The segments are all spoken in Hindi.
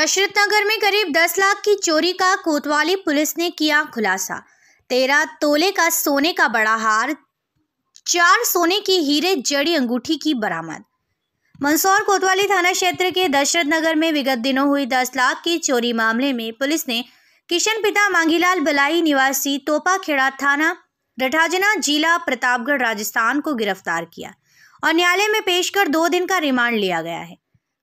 दशरथ नगर में करीब 10 लाख की चोरी का कोतवाली पुलिस ने किया खुलासा तेरह तोले का सोने का बड़ा हार चार सोने की हीरे जड़ी अंगूठी की बरामद मंदसौर कोतवाली थाना क्षेत्र के दशरथ नगर में विगत दिनों हुई 10 लाख की चोरी मामले में पुलिस ने किशन पिता मांगीलाल बलाई निवासी तोपाखेड़ा थाना रठाजना जिला प्रतापगढ़ राजस्थान को गिरफ्तार किया और न्यायालय में पेश कर दो दिन का रिमांड लिया गया है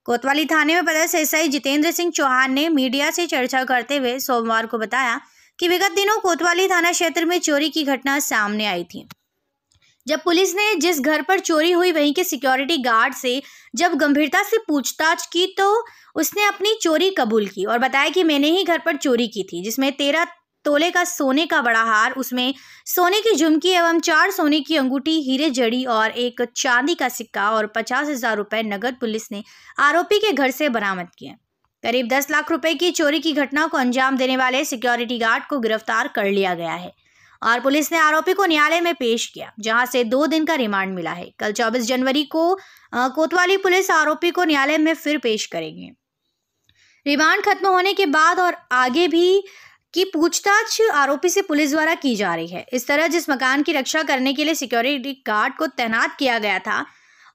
कोतवाली थाने में पदस्थ एसआई जितेंद्र सिंह चौहान ने मीडिया से चर्चा करते हुए सोमवार को बताया कि विगत दिनों कोतवाली थाना क्षेत्र में चोरी की घटना सामने आई थी जब पुलिस ने जिस घर पर चोरी हुई वहीं के सिक्योरिटी गार्ड से जब गंभीरता से पूछताछ की तो उसने अपनी चोरी कबूल की और बताया कि मैंने ही घर पर चोरी की थी जिसमें तेरह तोले का सोने का बड़ा हार उसमें सोने की झुमकी एवं चार सोने की अंगूठी हीरे जड़ी और एक चांदी का सिक्का और पचास हजार रुपये नगद पुलिस ने आरोपी के घर से बरामद किए करीब दस लाख रुपए की चोरी की घटना को अंजाम देने वाले सिक्योरिटी गार्ड को गिरफ्तार कर लिया गया है और पुलिस ने आरोपी को न्यायालय में पेश किया जहां से दो दिन का रिमांड मिला है कल 24 जनवरी को कोतवाली पुलिस आरोपी को न्यायालय में फिर पेश करेगी रिमांड खत्म होने के बाद और आगे भी की पूछताछ आरोपी से पुलिस द्वारा की जा रही है इस तरह जिस मकान की रक्षा करने के लिए सिक्योरिटी गार्ड को तैनात किया गया था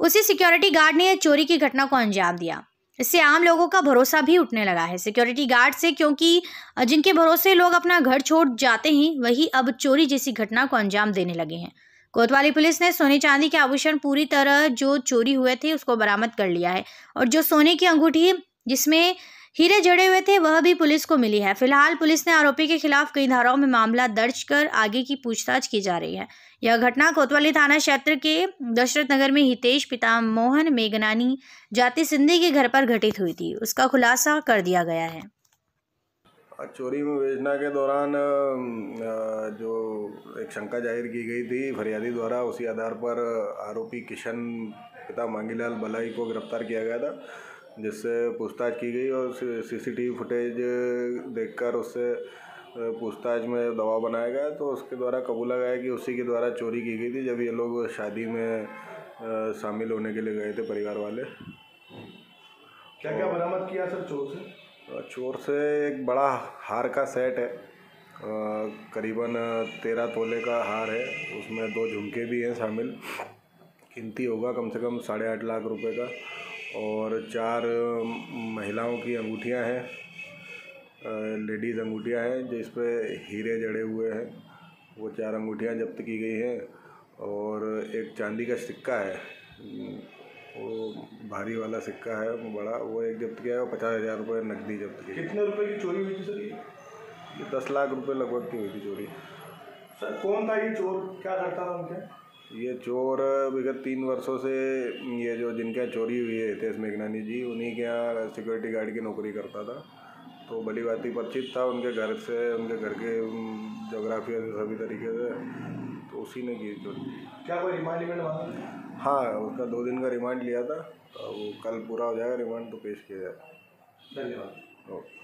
उसी सिक्योरिटी गार्ड ने चोरी की घटना को अंजाम दिया इससे आम लोगों का भरोसा भी उठने लगा है सिक्योरिटी गार्ड से क्योंकि जिनके भरोसे लोग अपना घर छोड़ जाते हैं वही अब चोरी जैसी घटना को अंजाम देने लगे हैं कोतवाली पुलिस ने सोने चांदी के आभूषण पूरी तरह जो चोरी हुए थे उसको बरामद कर लिया है और जो सोने की अंगूठी जिसमें हीरे जड़े हुए थे वह भी पुलिस को मिली है फिलहाल पुलिस ने आरोपी के खिलाफ कई धाराओं में मामला दर्ज कर आगे की पूछताछ की जा रही है यह घटना कोतवाली थाना क्षेत्र के दशरथ नगर में हितेश पिता मोहन मेघनानी जाति सिंधी के घर पर घटित हुई थी उसका खुलासा कर दिया गया है चोरी में के दौरान जो एक शंका जाहिर की गई थी फरियादी द्वारा उसी आधार पर आरोपी किशन पिता मांगीलाल बलाई को गिरफ्तार किया गया था जिससे पूछताछ की गई और सीसीटीवी फुटेज देखकर उससे पूछताछ में दबाव बनाया गया तो उसके द्वारा कबूला गया कि उसी के द्वारा चोरी की गई थी जब ये लोग शादी में शामिल होने के लिए गए थे परिवार वाले क्या क्या बरामद किया सर चोर से चोर से एक बड़ा हार का सेट है करीबन तेरह तोले का हार है उसमें दो झुमके भी हैं शामिल कीमती होगा कम से कम साढ़े आठ लाख रुपए का और चार महिलाओं की अंगूठियाँ हैं लेडीज़ अंगूठियाँ हैं जिस पे हीरे जड़े हुए हैं वो चार अंगूठियाँ जब्त की गई हैं और एक चांदी का सिक्का है वो भारी वाला सिक्का है बड़ा वो एक जब्त किया है वो पचास हज़ार रुपये नकदी जब्त की कितने रुपए की चोरी हुई थी सर ये दस लाख रुपए लगभग की हुई थी चोरी सर कौन था ये चोर क्या करता था उनके ये चोर विगत तीन वर्षों से ये जो जिनके यहाँ चोरी हुई है हितेश मेघनानी जी उन्हीं के यहाँ सिक्योरिटी गार्ड की नौकरी करता था तो भली बात ही परिचित था उनके घर से उनके घर के जोग्राफिया से सभी तरीके से तो उसी ने की चोरी क्या कोई रिमांड में हाँ उसका दो दिन का रिमांड लिया था तो वो कल पूरा हो जाएगा रिमांड तो पेश किया जाए धन्यवाद ओके